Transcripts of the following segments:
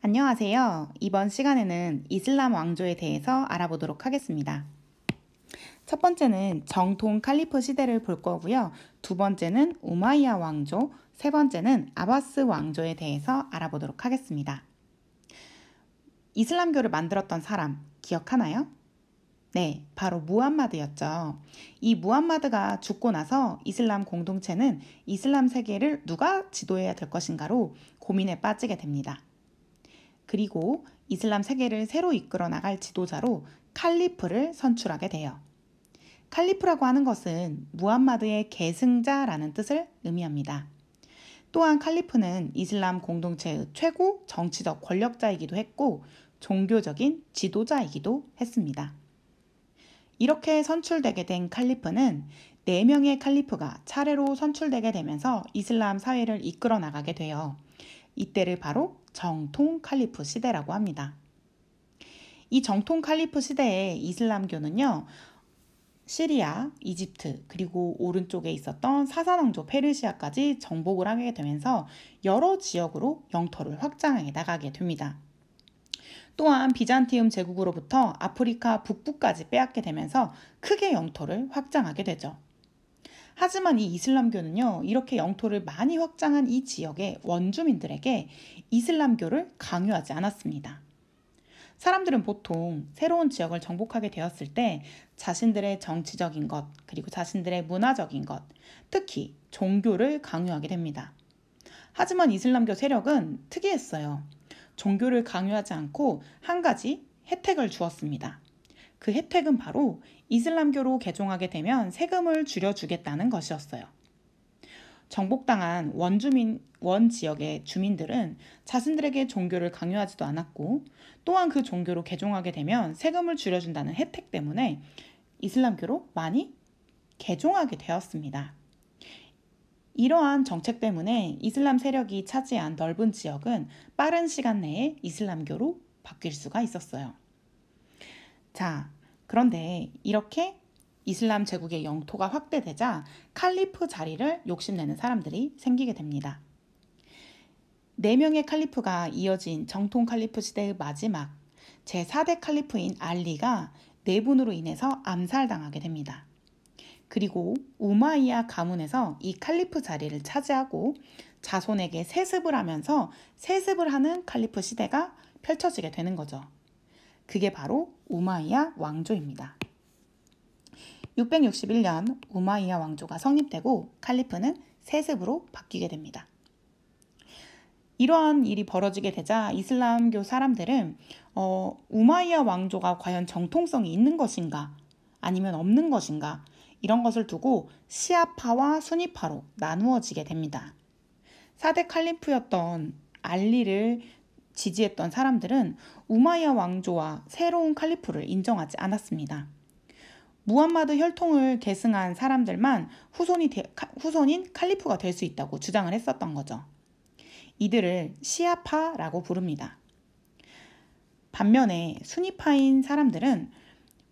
안녕하세요. 이번 시간에는 이슬람 왕조에 대해서 알아보도록 하겠습니다. 첫 번째는 정통 칼리프 시대를 볼 거고요. 두 번째는 우마이야 왕조, 세 번째는 아바스 왕조에 대해서 알아보도록 하겠습니다. 이슬람교를 만들었던 사람 기억하나요? 네, 바로 무함마드였죠. 이 무함마드가 죽고 나서 이슬람 공동체는 이슬람 세계를 누가 지도해야 될 것인가로 고민에 빠지게 됩니다. 그리고 이슬람 세계를 새로 이끌어 나갈 지도자로 칼리프를 선출하게 돼요. 칼리프라고 하는 것은 무함마드의 계승자라는 뜻을 의미합니다. 또한 칼리프는 이슬람 공동체의 최고 정치적 권력자이기도 했고 종교적인 지도자이기도 했습니다. 이렇게 선출되게 된 칼리프는 4명의 칼리프가 차례로 선출되게 되면서 이슬람 사회를 이끌어 나가게 돼요. 이때를 바로 정통 칼리프 시대라고 합니다. 이 정통 칼리프 시대의 이슬람교는요, 시리아, 이집트, 그리고 오른쪽에 있었던 사산왕조 페르시아까지 정복을 하게 되면서 여러 지역으로 영토를 확장해 나가게 됩니다. 또한 비잔티움 제국으로부터 아프리카 북부까지 빼앗게 되면서 크게 영토를 확장하게 되죠. 하지만 이 이슬람교는요, 이렇게 영토를 많이 확장한 이 지역의 원주민들에게 이슬람교를 강요하지 않았습니다. 사람들은 보통 새로운 지역을 정복하게 되었을 때 자신들의 정치적인 것, 그리고 자신들의 문화적인 것, 특히 종교를 강요하게 됩니다. 하지만 이슬람교 세력은 특이했어요. 종교를 강요하지 않고 한 가지 혜택을 주었습니다. 그 혜택은 바로 이슬람교로 개종하게 되면 세금을 줄여주겠다는 것이었어요. 정복당한 원주민, 원 지역의 주민들은 자신들에게 종교를 강요하지도 않았고 또한 그 종교로 개종하게 되면 세금을 줄여준다는 혜택 때문에 이슬람교로 많이 개종하게 되었습니다. 이러한 정책 때문에 이슬람 세력이 차지한 넓은 지역은 빠른 시간 내에 이슬람교로 바뀔 수가 있었어요. 자, 그런데 이렇게 이슬람 제국의 영토가 확대되자 칼리프 자리를 욕심내는 사람들이 생기게 됩니다. 네 명의 칼리프가 이어진 정통 칼리프 시대의 마지막 제4대 칼리프인 알리가 내분으로 인해서 암살당하게 됩니다. 그리고 우마이야 가문에서 이 칼리프 자리를 차지하고 자손에게 세습을 하면서 세습을 하는 칼리프 시대가 펼쳐지게 되는 거죠. 그게 바로 우마이야 왕조입니다. 661년 우마이야 왕조가 성립되고 칼리프는 세습으로 바뀌게 됩니다. 이러한 일이 벌어지게 되자 이슬람교 사람들은 어, 우마이야 왕조가 과연 정통성이 있는 것인가 아니면 없는 것인가 이런 것을 두고 시아파와 순이파로 나누어지게 됩니다. 4대 칼리프였던 알리를 지지했던 사람들은 우마이야 왕조와 새로운 칼리프를 인정하지 않았습니다. 무함마드 혈통을 계승한 사람들만 후손이 되, 후손인 칼리프가 될 수 있다고 주장을 했었던 거죠. 이들을 시아파라고 부릅니다. 반면에 순위파인 사람들은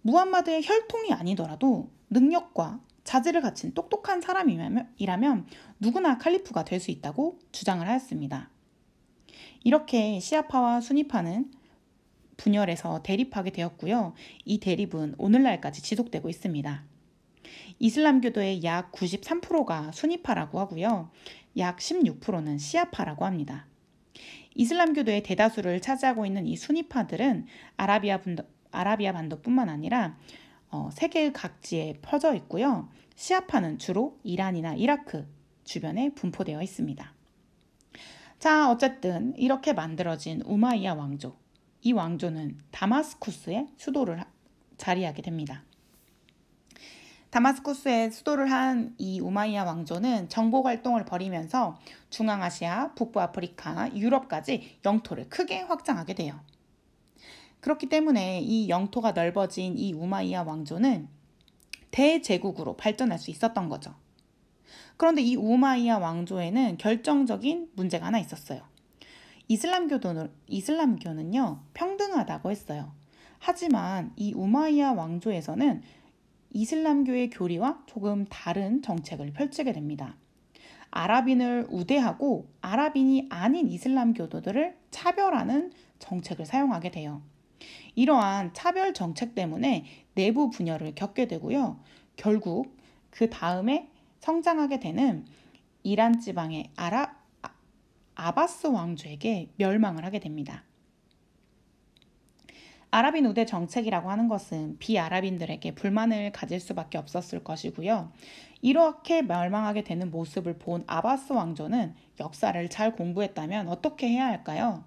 무함마드의 혈통이 아니더라도 능력과 자질을 갖춘 똑똑한 사람이라면 누구나 칼리프가 될 수 있다고 주장을 하였습니다. 이렇게 시아파와 순위파는 분열해서 대립하게 되었고요. 이 대립은 오늘날까지 지속되고 있습니다. 이슬람교도의 약 93%가 순위파라고 하고요. 약 16%는 시아파라고 합니다. 이슬람교도의 대다수를 차지하고 있는 이 순위파들은 아라비아, 분도, 아라비아 반도뿐만 아니라 어, 세계 각지에 퍼져 있고요. 시아파는 주로 이란이나 이라크 주변에 분포되어 있습니다. 자, 어쨌든 이렇게 만들어진 우마이야 왕조. 이 왕조는 다마스쿠스의 수도를 자리하게 됩니다. 다마스쿠스의 수도를 한 이 우마이야 왕조는 정보 활동을 벌이면서 중앙아시아, 북부 아프리카, 유럽까지 영토를 크게 확장하게 돼요. 그렇기 때문에 이 영토가 넓어진 이 우마이야 왕조는 대제국으로 발전할 수 있었던 거죠. 그런데 이 우마이야 왕조에는 결정적인 문제가 하나 있었어요. 이슬람교도는, 이슬람교는요, 평등하다고 했어요. 하지만 이 우마이야 왕조에서는 이슬람교의 교리와 조금 다른 정책을 펼치게 됩니다. 아랍인을 우대하고 아랍인이 아닌 이슬람교도들을 차별하는 정책을 사용하게 돼요. 이러한 차별 정책 때문에 내부 분열을 겪게 되고요. 결국 그 다음에 성장하게 되는 이란 지방의 아랍 아, 아바스 왕조에게 멸망을 하게 됩니다. 아랍인 우대 정책이라고 하는 것은 비아랍인들에게 불만을 가질 수밖에 없었을 것이고요. 이렇게 멸망하게 되는 모습을 본 아바스 왕조는 역사를 잘 공부했다면 어떻게 해야 할까요?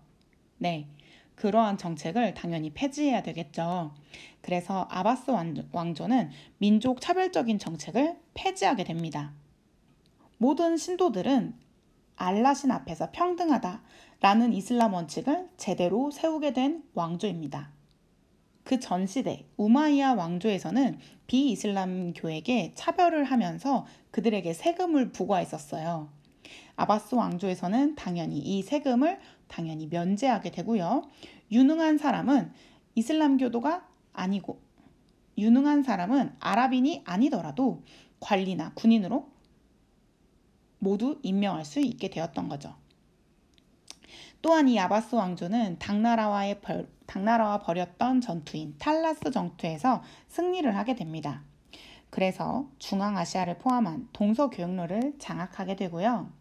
네. 그러한 정책을 당연히 폐지해야 되겠죠. 그래서 아바스 왕조는 민족 차별적인 정책을 폐지하게 됩니다. 모든 신도들은 알라신 앞에서 평등하다 라는 이슬람 원칙을 제대로 세우게 된 왕조입니다. 그 전 시대 우마이야 왕조에서는 비이슬람교에게 차별을 하면서 그들에게 세금을 부과했었어요. 아바스 왕조에서는 당연히 이 세금을 당연히 면제하게 되고요. 유능한 사람은 이슬람교도가 아니고 유능한 사람은 아랍인이 아니더라도 관리나 군인으로 모두 임명할 수 있게 되었던 거죠. 또한 이 아바스 왕조는 당나라와의 벌, 당나라와 벌였던 전투인 탈라스 정투에서 승리를 하게 됩니다. 그래서 중앙아시아를 포함한 동서교역로를 장악하게 되고요.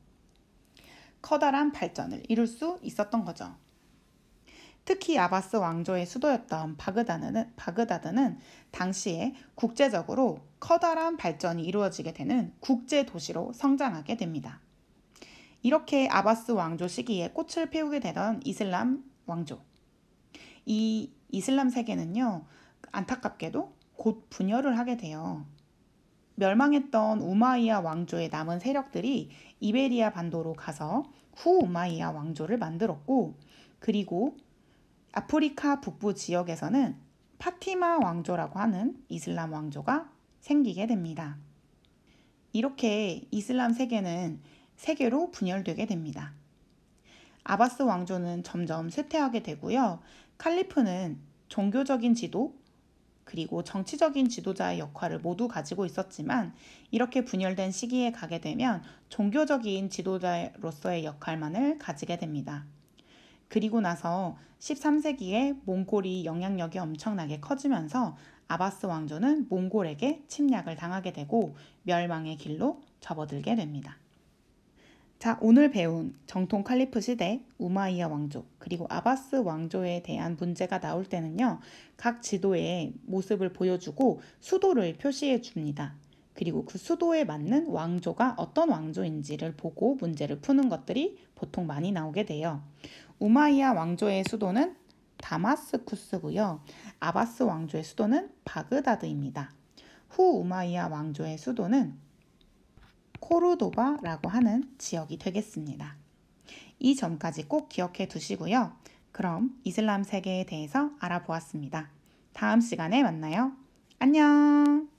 커다란 발전을 이룰 수 있었던 거죠. 특히 아바스 왕조의 수도였던 바그다드는, 바그다드는 당시에 국제적으로 커다란 발전이 이루어지게 되는 국제 도시로 성장하게 됩니다. 이렇게 아바스 왕조 시기에 꽃을 피우게 되던 이슬람 왕조. 이 이슬람 세계는요, 안타깝게도 곧 분열을 하게 돼요. 멸망했던 우마이야 왕조의 남은 세력들이 이베리아 반도로 가서 후 우마이야 왕조를 만들었고, 그리고 아프리카 북부 지역에서는 파티마 왕조라고 하는 이슬람 왕조가 생기게 됩니다. 이렇게 이슬람 세계는 세계로 분열되게 됩니다. 아바스 왕조는 점점 쇠퇴하게 되고요. 칼리프는 종교적인 지도 그리고 정치적인 지도자의 역할을 모두 가지고 있었지만 이렇게 분열된 시기에 가게 되면 종교적인 지도자로서의 역할만을 가지게 됩니다. 그리고 나서 13세기에 몽골이 영향력이 엄청나게 커지면서 아바스 왕조는 몽골에게 침략을 당하게 되고 멸망의 길로 접어들게 됩니다. 자, 오늘 배운 정통 칼리프 시대 우마이야 왕조 그리고 아바스 왕조에 대한 문제가 나올 때는요. 각 지도의 모습을 보여주고 수도를 표시해 줍니다. 그리고 그 수도에 맞는 왕조가 어떤 왕조인지를 보고 문제를 푸는 것들이 보통 많이 나오게 돼요. 우마이야 왕조의 수도는 다마스쿠스고요. 아바스 왕조의 수도는 바그다드입니다. 후 우마이야 왕조의 수도는 코르도바라고 하는 지역이 되겠습니다. 이 점까지 꼭 기억해 두시고요. 그럼 이슬람 세계에 대해서 알아보았습니다. 다음 시간에 만나요. 안녕!